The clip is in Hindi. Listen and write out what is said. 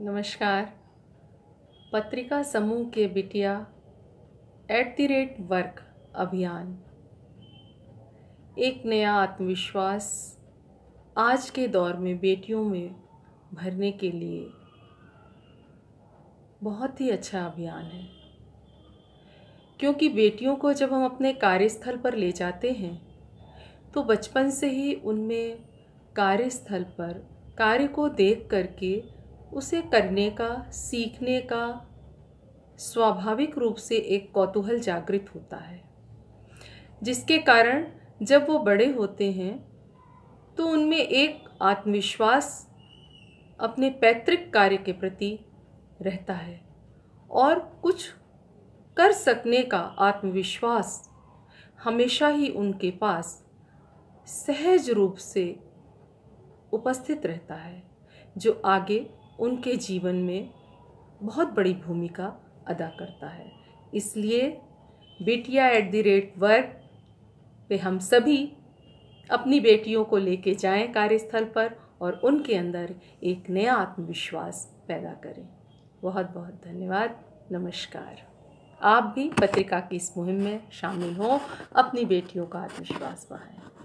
नमस्कार पत्रिका समूह के बिटिया एट द रेट वर्क अभियान एक नया आत्मविश्वास आज के दौर में बेटियों में भरने के लिए बहुत ही अच्छा अभियान है क्योंकि बेटियों को जब हम अपने कार्यस्थल पर ले जाते हैं तो बचपन से ही उनमें कार्यस्थल पर कार्य को देख करके उसे करने का सीखने का स्वाभाविक रूप से एक कौतूहल जागृत होता है जिसके कारण जब वो बड़े होते हैं तो उनमें एक आत्मविश्वास अपने पैतृक कार्य के प्रति रहता है और कुछ कर सकने का आत्मविश्वास हमेशा ही उनके पास सहज रूप से उपस्थित रहता है जो आगे उनके जीवन में बहुत बड़ी भूमिका अदा करता है इसलिए बेटिया एट दी रेट वर्क पे हम सभी अपनी बेटियों को लेके जाएं कार्यस्थल पर और उनके अंदर एक नया आत्मविश्वास पैदा करें बहुत बहुत धन्यवाद नमस्कार आप भी पत्रिका की इस मुहिम में शामिल हों अपनी बेटियों का आत्मविश्वास बढ़ाएं